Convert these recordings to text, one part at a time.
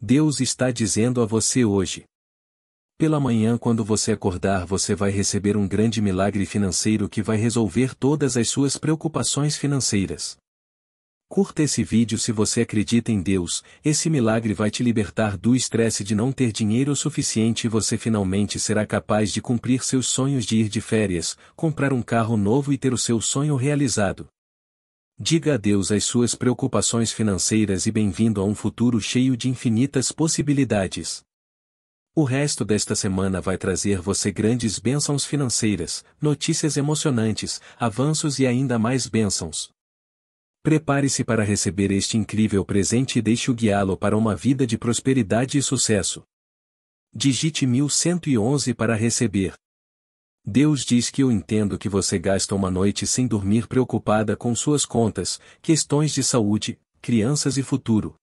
Deus está dizendo a você hoje. Pela manhã, quando você acordar, você vai receber um grande milagre financeiro que vai resolver todas as suas preocupações financeiras. Curta esse vídeo se você acredita em Deus, esse milagre vai te libertar do estresse de não ter dinheiro suficiente e você finalmente será capaz de cumprir seus sonhos de ir de férias, comprar um carro novo e ter o seu sonho realizado. Diga adeus às suas preocupações financeiras e bem-vindo a um futuro cheio de infinitas possibilidades. O resto desta semana vai trazer você grandes bênçãos financeiras, notícias emocionantes, avanços e ainda mais bênçãos. Prepare-se para receber este incrível presente e deixe o guiá-lo para uma vida de prosperidade e sucesso. Digite 1111 para receber. Deus diz que eu entendo que você gasta uma noite sem dormir preocupada com suas contas, questões de saúde, crianças e futuro.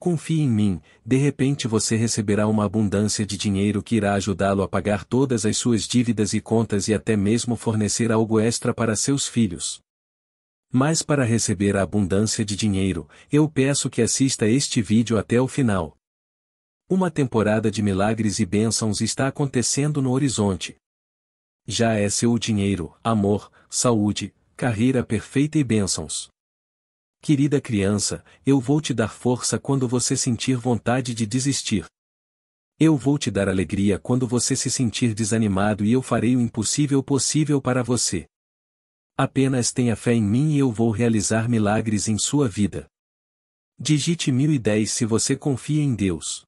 Confie em mim, de repente você receberá uma abundância de dinheiro que irá ajudá-lo a pagar todas as suas dívidas e contas e até mesmo fornecer algo extra para seus filhos. Mas para receber a abundância de dinheiro, eu peço que assista este vídeo até o final. Uma temporada de milagres e bênçãos está acontecendo no horizonte já é seu o dinheiro, amor, saúde, carreira perfeita e bênçãos. Querida criança, eu vou te dar força quando você sentir vontade de desistir. Eu vou te dar alegria quando você se sentir desanimado e eu farei o impossível possível para você. Apenas tenha fé em mim e eu vou realizar milagres em sua vida. Digite 1010 se você confia em Deus.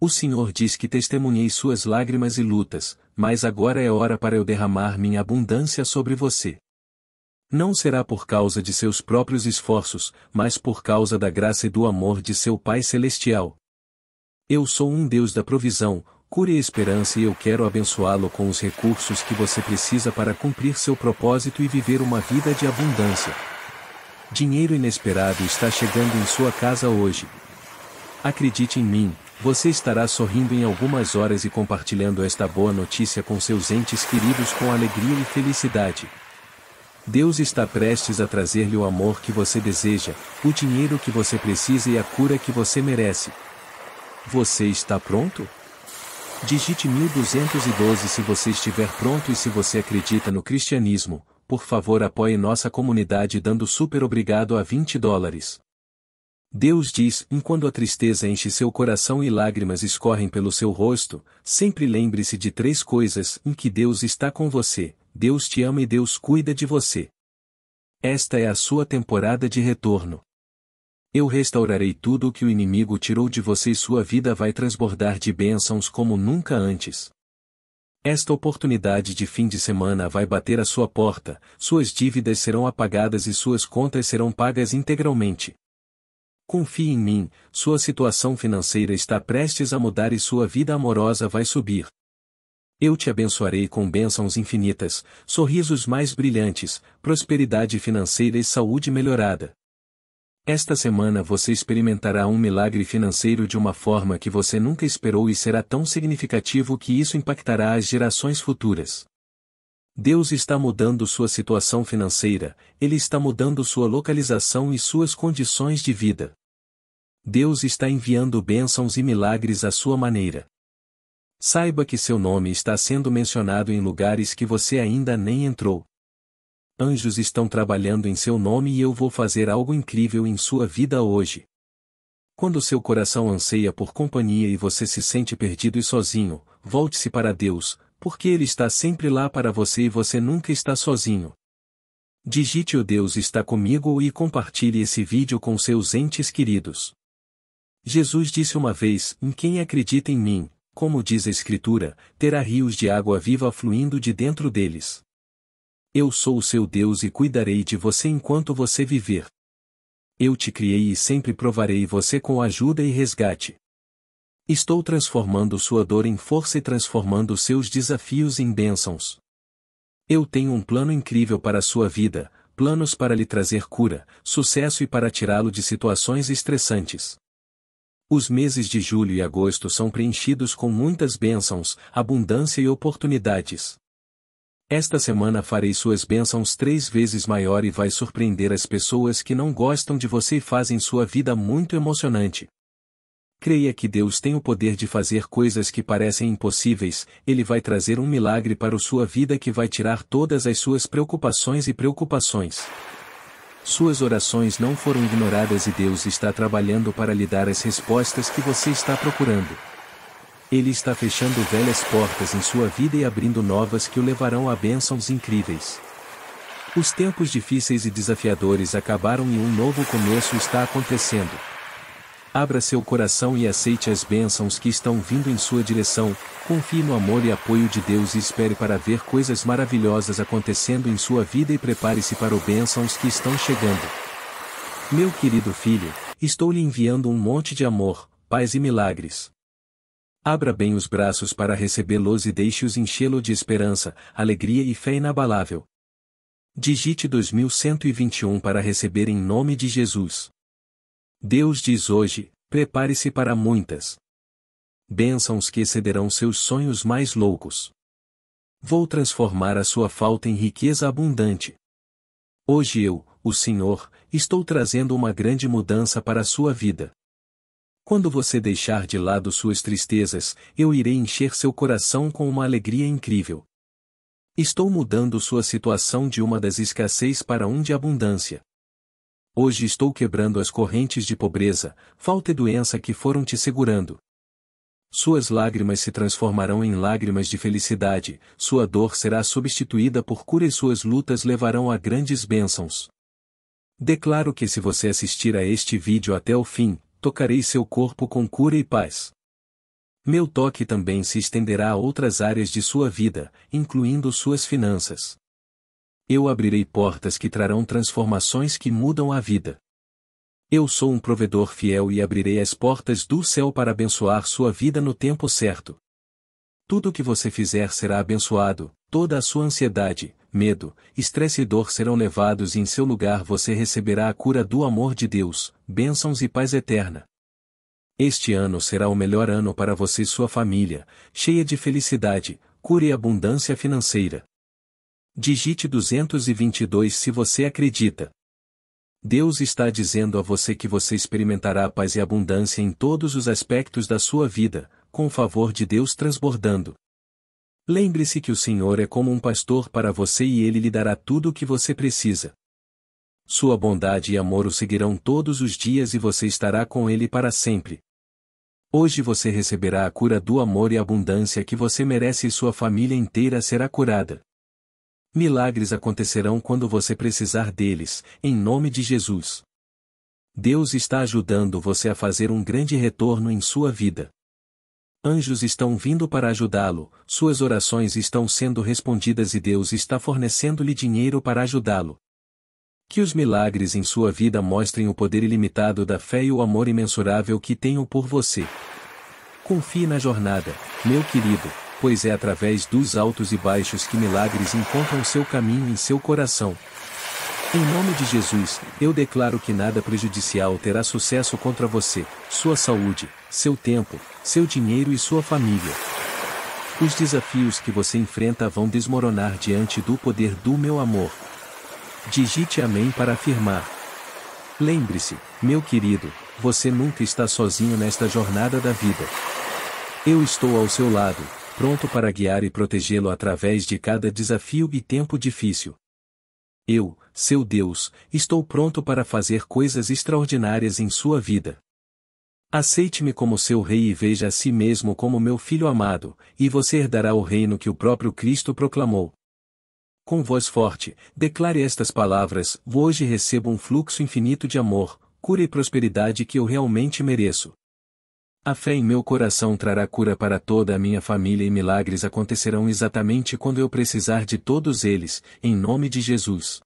O Senhor diz que testemunhei suas lágrimas e lutas, mas agora é hora para eu derramar minha abundância sobre você. Não será por causa de seus próprios esforços, mas por causa da graça e do amor de seu Pai Celestial. Eu sou um Deus da provisão, cura e esperança e eu quero abençoá-lo com os recursos que você precisa para cumprir seu propósito e viver uma vida de abundância. Dinheiro inesperado está chegando em sua casa hoje. Acredite em mim, você estará sorrindo em algumas horas e compartilhando esta boa notícia com seus entes queridos com alegria e felicidade. Deus está prestes a trazer-lhe o amor que você deseja, o dinheiro que você precisa e a cura que você merece. Você está pronto? Digite 1212 se você estiver pronto e se você acredita no cristianismo, por favor apoie nossa comunidade dando super obrigado a 20 dólares. Deus diz: Enquanto a tristeza enche seu coração e lágrimas escorrem pelo seu rosto, sempre lembre-se de três coisas em que Deus está com você, Deus te ama e Deus cuida de você. Esta é a sua temporada de retorno. Eu restaurarei tudo o que o inimigo tirou de você e sua vida vai transbordar de bênçãos como nunca antes. Esta oportunidade de fim de semana vai bater à sua porta, suas dívidas serão apagadas e suas contas serão pagas integralmente. Confie em mim, sua situação financeira está prestes a mudar e sua vida amorosa vai subir. Eu te abençoarei com bênçãos infinitas, sorrisos mais brilhantes, prosperidade financeira e saúde melhorada. Esta semana você experimentará um milagre financeiro de uma forma que você nunca esperou e será tão significativo que isso impactará as gerações futuras. Deus está mudando sua situação financeira, Ele está mudando sua localização e suas condições de vida. Deus está enviando bênçãos e milagres à sua maneira. Saiba que seu nome está sendo mencionado em lugares que você ainda nem entrou. Anjos estão trabalhando em seu nome e eu vou fazer algo incrível em sua vida hoje. Quando seu coração anseia por companhia e você se sente perdido e sozinho, volte-se para Deus, porque Ele está sempre lá para você e você nunca está sozinho. Digite o Deus está comigo e compartilhe esse vídeo com seus entes queridos. Jesus disse uma vez: Em quem acredita em mim, como diz a Escritura, terá rios de água viva fluindo de dentro deles. Eu sou o seu Deus e cuidarei de você enquanto você viver. Eu te criei e sempre provarei você com ajuda e resgate. Estou transformando sua dor em força e transformando seus desafios em bênçãos. Eu tenho um plano incrível para a sua vida, planos para lhe trazer cura, sucesso e para tirá-lo de situações estressantes. Os meses de julho e agosto são preenchidos com muitas bênçãos, abundância e oportunidades. Esta semana farei suas bênçãos três vezes maior e vai surpreender as pessoas que não gostam de você e fazem sua vida muito emocionante. Creia que Deus tem o poder de fazer coisas que parecem impossíveis, Ele vai trazer um milagre para a sua vida que vai tirar todas as suas preocupações e preocupações. Suas orações não foram ignoradas e Deus está trabalhando para lhe dar as respostas que você está procurando. Ele está fechando velhas portas em sua vida e abrindo novas que o levarão a bênçãos incríveis. Os tempos difíceis e desafiadores acabaram e um novo começo está acontecendo. Abra seu coração e aceite as bênçãos que estão vindo em sua direção, confie no amor e apoio de Deus e espere para ver coisas maravilhosas acontecendo em sua vida e prepare-se para o bênçãos que estão chegando. Meu querido filho, estou lhe enviando um monte de amor, paz e milagres. Abra bem os braços para recebê-los e deixe-os enchê-lo de esperança, alegria e fé inabalável. Digite 2121 para receber em nome de Jesus. Deus diz hoje: prepare-se para muitas bênçãos que excederão seus sonhos mais loucos. Vou transformar a sua falta em riqueza abundante. Hoje eu, o Senhor, estou trazendo uma grande mudança para a sua vida. Quando você deixar de lado suas tristezas, eu irei encher seu coração com uma alegria incrível. Estou mudando sua situação de uma das escassez para um de abundância. Hoje estou quebrando as correntes de pobreza, falta e doença que foram te segurando. Suas lágrimas se transformarão em lágrimas de felicidade, sua dor será substituída por cura e suas lutas levarão a grandes bênçãos. Declaro que se você assistir a este vídeo até o fim, tocarei seu corpo com cura e paz. Meu toque também se estenderá a outras áreas de sua vida, incluindo suas finanças. Eu abrirei portas que trarão transformações que mudam a vida. Eu sou um provedor fiel e abrirei as portas do céu para abençoar sua vida no tempo certo. Tudo o que você fizer será abençoado, toda a sua ansiedade, medo, estresse e dor serão levados e em seu lugar você receberá a cura do amor de Deus, bênçãos e paz eterna. Este ano será o melhor ano para você e sua família, cheia de felicidade, cura e abundância financeira. Digite 222 se você acredita. Deus está dizendo a você que você experimentará paz e abundância em todos os aspectos da sua vida, com o favor de Deus transbordando. Lembre-se que o Senhor é como um pastor para você e ele lhe dará tudo o que você precisa. Sua bondade e amor o seguirão todos os dias e você estará com ele para sempre. Hoje você receberá a cura do amor e abundância que você merece e sua família inteira será curada. Milagres acontecerão quando você precisar deles, em nome de Jesus. Deus está ajudando você a fazer um grande retorno em sua vida. Anjos estão vindo para ajudá-lo, suas orações estão sendo respondidas e Deus está fornecendo-lhe dinheiro para ajudá-lo. Que os milagres em sua vida mostrem o poder ilimitado da fé e o amor imensurável que tenho por você. Confie na jornada, meu querido pois é através dos altos e baixos que milagres encontram seu caminho em seu coração. Em nome de Jesus, eu declaro que nada prejudicial terá sucesso contra você, sua saúde, seu tempo, seu dinheiro e sua família. Os desafios que você enfrenta vão desmoronar diante do poder do meu amor. Digite Amém para afirmar. Lembre-se, meu querido, você nunca está sozinho nesta jornada da vida. Eu estou ao seu lado, pronto para guiar e protegê-lo através de cada desafio e tempo difícil. Eu, seu Deus, estou pronto para fazer coisas extraordinárias em sua vida. Aceite-me como seu rei e veja a si mesmo como meu filho amado, e você herdará o reino que o próprio Cristo proclamou. Com voz forte, declare estas palavras: Hoje recebo um fluxo infinito de amor, cura e prosperidade que eu realmente mereço. A fé em meu coração trará cura para toda a minha família e milagres acontecerão exatamente quando eu precisar de todos eles, em nome de Jesus.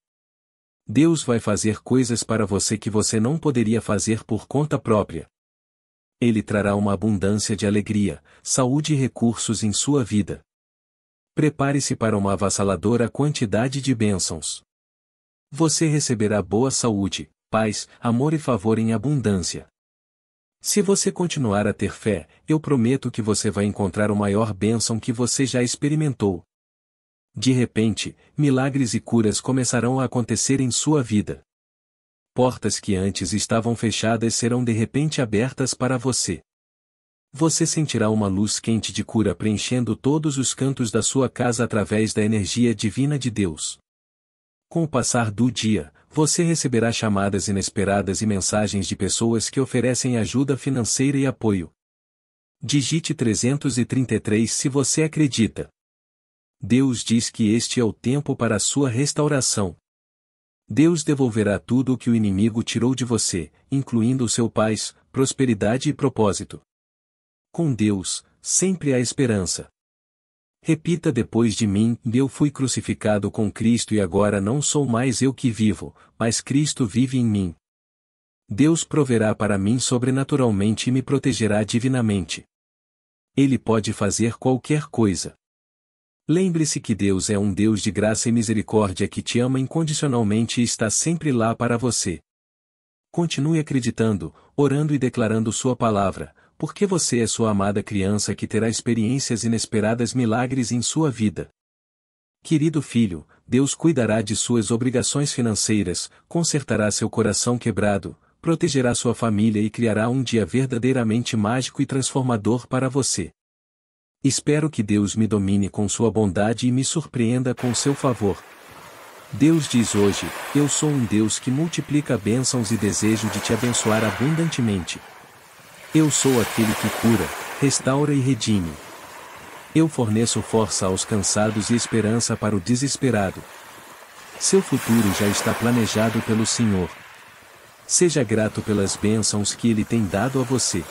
Deus vai fazer coisas para você que você não poderia fazer por conta própria. Ele trará uma abundância de alegria, saúde e recursos em sua vida. Prepare-se para uma avassaladora quantidade de bênçãos. Você receberá boa saúde, paz, amor e favor em abundância. Se você continuar a ter fé, eu prometo que você vai encontrar o maior bênção que você já experimentou. De repente, milagres e curas começarão a acontecer em sua vida. Portas que antes estavam fechadas serão de repente abertas para você. Você sentirá uma luz quente de cura preenchendo todos os cantos da sua casa através da energia divina de Deus. Com o passar do dia, você receberá chamadas inesperadas e mensagens de pessoas que oferecem ajuda financeira e apoio. Digite 333 se você acredita. Deus diz que este é o tempo para a sua restauração. Deus devolverá tudo o que o inimigo tirou de você, incluindo o seu paz, prosperidade e propósito. Com Deus, sempre há esperança. Repita depois de mim: Eu fui crucificado com Cristo e agora não sou mais eu que vivo, mas Cristo vive em mim. Deus proverá para mim sobrenaturalmente e me protegerá divinamente. Ele pode fazer qualquer coisa. Lembre-se que Deus é um Deus de graça e misericórdia que te ama incondicionalmente e está sempre lá para você. Continue acreditando, orando e declarando Sua palavra, porque você é sua amada criança que terá experiências inesperadas milagres em sua vida. Querido filho, Deus cuidará de suas obrigações financeiras, consertará seu coração quebrado, protegerá sua família e criará um dia verdadeiramente mágico e transformador para você. Espero que Deus me domine com sua bondade e me surpreenda com seu favor. Deus diz hoje: Eu sou um Deus que multiplica bênçãos e desejo de te abençoar abundantemente. Eu sou aquele que cura, restaura e redime. Eu forneço força aos cansados e esperança para o desesperado. Seu futuro já está planejado pelo Senhor. Seja grato pelas bênçãos que Ele tem dado a você.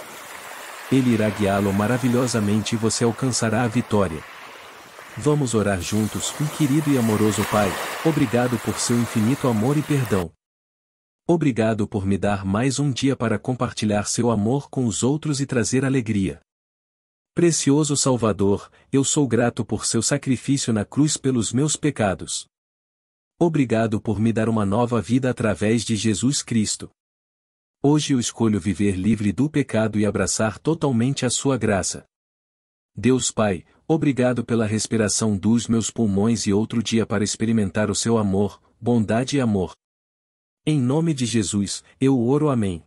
Ele irá guiá-lo maravilhosamente e você alcançará a vitória. Vamos orar juntos, um querido e amoroso Pai, obrigado por seu infinito amor e perdão. Obrigado por me dar mais um dia para compartilhar seu amor com os outros e trazer alegria. Precioso Salvador, eu sou grato por seu sacrifício na cruz pelos meus pecados. Obrigado por me dar uma nova vida através de Jesus Cristo. Hoje eu escolho viver livre do pecado e abraçar totalmente a sua graça. Deus Pai, obrigado pela respiração dos meus pulmões e outro dia para experimentar o seu amor, bondade e amor. Em nome de Jesus, eu oro amém.